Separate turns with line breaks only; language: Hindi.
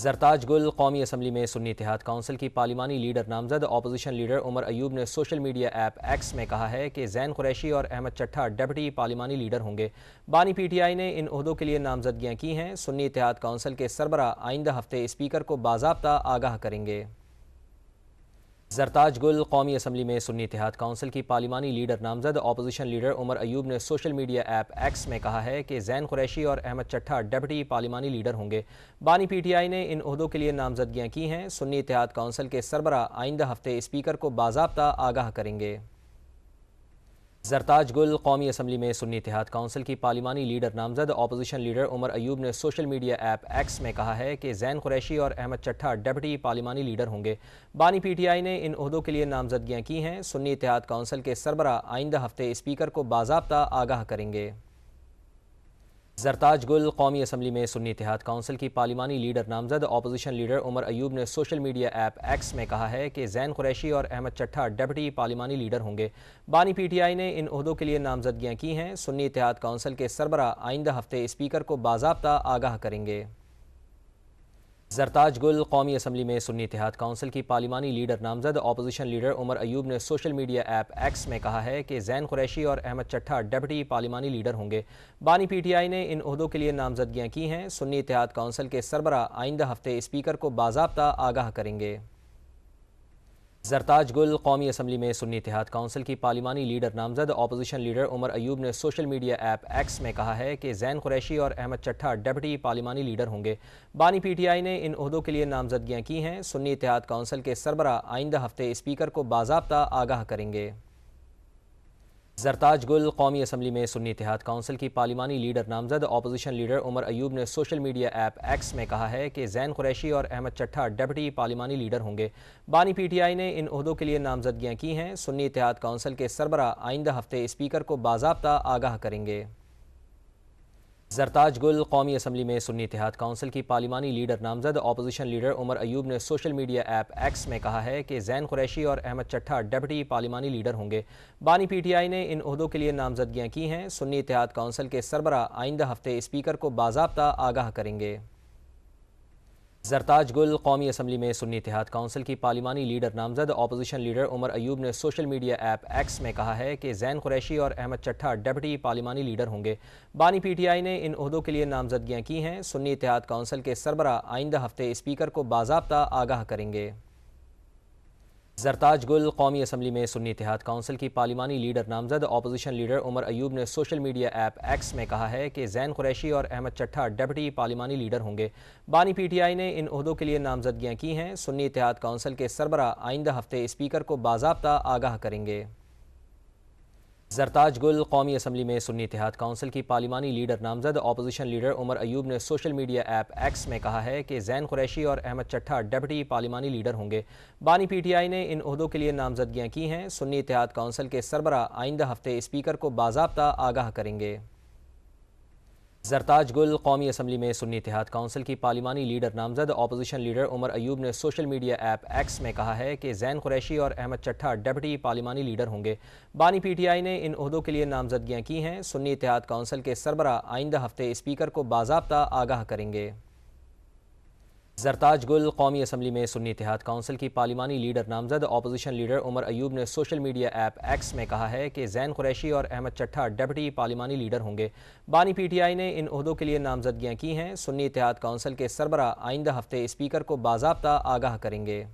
जरताज गुल कौमी असम्बली में सुन्नी इतिहाद काउंसिल की पार्लिमानी लीडर नामजद अपोजिशन लीडर उमर अयूब ने सोशल मीडिया ऐप एक्स में कहा है कि जैन कुरैशी और अहमद चट्ठा डेप्टी पार्लिमानी लीडर होंगे बानी पी टी आई ने इन अहदों के लिए नामजदगियाँ की हैं सुन्नी इतिहाद काउंसिल के सरबरा आइंदा हफ्ते स्पीकर को बाबा आगाह करेंगे जरताज गुल कौमी असम्बली में सुन्नी इतिहाद काउंसिल की पार्लिमानी लीडर नामजद अपोजिशन लीडर उमर अयूब ने सोशल मीडिया ऐप एक्स में कहा है कि जैन कुरैशी और अहमद चट्ठा डेप्टी पार्लिमानी लीडर होंगे बानी पी टी आई ने इन अहदों के लिए नामजदगियाँ की हैं सुन्नी इतिहाद काउंसिल के सरबरा आइंदा हफ्ते स्पीकर को बाबा आगाह करेंगे जरताज गुल कौमी असम्बली में सुन्नी इतिहाद काउंसिल की पार्लिमानी लीडर नामजद अपोजिशन लीडर उमर अयूब ने सोशल मीडिया ऐप एक्स में कहा है कि जैन कुरैशी और अहमद चट्ठा डेप्टी पार्लिमानी लीडर होंगे बानी पी टी आई ने इन अहदों के लिए नामजदगियाँ की हैं सुन्नी इतिहाद काउंसिल के सरबरा आइंदा हफ्ते स्पीकर को बाबा आगाह करेंगे जरताज गुल कौमी असम्बली में सुन्नी इतिहाद काउंसिल की पार्लिमानी लीडर नामजद अपोजिशन लीडर उमर अयूब ने सोशल मीडिया ऐप एक्स में कहा है कि जैन कुरैशी और अहमद चट्ठा डेप्टी पार्लिमानी लीडर होंगे बानी पी टी आई ने इन अहदों के लिए नामजदगियाँ की हैं सुन्नी इतिहाद काउंसिल के सरबरा आइंदा हफ्ते स्पीकर को बाबा आगाह करेंगे जरताज गुल कौमी असम्बली में सुन्नी इतिहाद काउंसिल की पार्लिमानी लीडर नामजद अपोजिशन लीडर उमर अयूब ने सोशल मीडिया ऐप एक्स में कहा है कि जैन कुरैशी और अहमद चट्ठा डेप्टी पार्लिमानी लीडर होंगे बानी पी टी आई ने इन अहदों के लिए नामजदगियाँ की हैं सुन्नी इतिहाद काउंसिल के सरबरा आइंदा हफ्ते स्पीकर को बाबा आगाह करेंगे जरताज गुल कौमी असम्बली में सुन्नी इतिहाद काउंसिल की पार्लिमानी लीडर नामजद अपोजिशन लीडर उमर अयूब ने सोशल मीडिया ऐप एक्स में कहा है कि जैन कुरैशी और अहमद चट्ठा डेप्टी पार्लिमानी लीडर होंगे बानी पी टी आई ने इन अहदों के लिए नामजदगियाँ की हैं सुन्नी इतिहाद काउंसिल के सरबरा आइंदा हफ्ते स्पीकर को बाबा आगाह करेंगे जरताज गुल कौमी असम्बली में सुन्नी इतिहाद काउंसिल की पार्लिमानी लीडर नामजद अपोजिशन लीडर उमर अयूब ने सोशल मीडिया ऐप एक्स में कहा है कि जैन कुरैशी और अहमद चट्ठा डेपटी पार्लिमानी लीडर होंगे बानी पी टी आई ने इन अहदों के लिए नामजदगियाँ की हैं सुन्नी इतिहाद काउंसिल के सरबरा आइंदा हफ्ते स्पीकर को बाबा आगाह करेंगे जरताज गुल कौमी असम्बली में सुन्नी इतिहाद काउंसिल की पार्लिमानी लीडर नामजद अपोजिशन लीडर उमर अयूब ने सोशल मीडिया ऐप एक्स में कहा है कि जैन कुरैशी और अहमद चट्ठा डेप्टी पार्लिमानी लीडर होंगे बानी पी टी आई ने इन अहदों के लिए नामजदगियाँ की हैं सुन्नी इतिहाद काउंसिल के सरबरा आइंदा हफ्ते स्पीकर को बाबा आगाह करेंगे जरताज गुल कौमी असम्बली में सुन्नी इतिहाद काउंसिल की पार्लिमानी लीडर नामजद अपोजिशन लीडर उमर अयूब ने सोशल मीडिया ऐप एक्स में कहा है कि जैन कुरैशी और अहमद चट्ठा डेप्टी पार्लिमानी लीडर होंगे बानी पी टी आई ने इन अहदों के लिए नामजदगियाँ की हैं सुन्नी इतिहाद काउंसिल के सरबरा आइंदा हफ्ते स्पीकर को बाबा आगाह करेंगे जरताज गुल कौमी असम्बली में सुन्नी इतिहाद काउंसिल की पार्लिमानी लीडर नामजद अपोजिशन लीडर उमर अयूब ने सोशल मीडिया ऐप एक्स में कहा है कि जैन कुरैशी और अहमद चट्ठा डेप्टी पार्लिमानी लीडर होंगे बानी पी टी आई ने इन अहदों के लिए नामजदगियाँ की हैं सुन्नी इतिहाद काउंसिल के सरबरा आइंदा हफ्ते स्पीकर को बाबा आगाह करेंगे जरताज गुल कौमी असम्बली में सुन्नी इतिहाद काउंसिल की पार्लिमानी लीडर नामजद अपोजिशन लीडर उमर अयूब ने सोशल मीडिया ऐप एक्स में कहा है कि जैन कुरैशी और अहमद चट्ठा डेप्टी पार्लिमानी लीडर होंगे बानी पी टी आई ने इन अहदों के लिए नामजदगियाँ की हैं सुन्नी इतिहाद काउंसिल के सरबरा आइंदा हफ्ते स्पीकर को बाबा आगाह करेंगे जरताज गुल कौमी असम्बली में सुन्नी इतिहाद काउंसिल की पार्लिमानी लीडर नामजद अपोजिशन लीडर उमर अयूब ने सोशल मीडिया ऐप एक्स में कहा है कि जैन कुरैशी और अहमद चट्ठा डेप्टी पार्लिमानी लीडर होंगे बानी पी टी आई ने इन अहदों के लिए नामजदगियाँ की हैं सुन्नी इतिहाद काउंसिल के सरबरा आइंदा हफ्ते स्पीकर को बाबा आगाह करेंगे जरताज गुल कौमी असम्बली में सुन्नी इतिहाद काउंसिल की पार्लिमानी लीडर नामजद अपोजिशन लीडर उमर अयूब ने सोशल मीडिया ऐप एक्स में कहा है कि जैन कुरैशी और अहमद चट्ठा डेप्टी पार्लिमानी लीडर होंगे बानी पी टी आई ने इन अहदों के लिए नामजदगियाँ की हैं सुन्नी इतिहाद काउंसिल के सरबरा आइंदा हफ्ते स्पीकर को बाबा आगाह करेंगे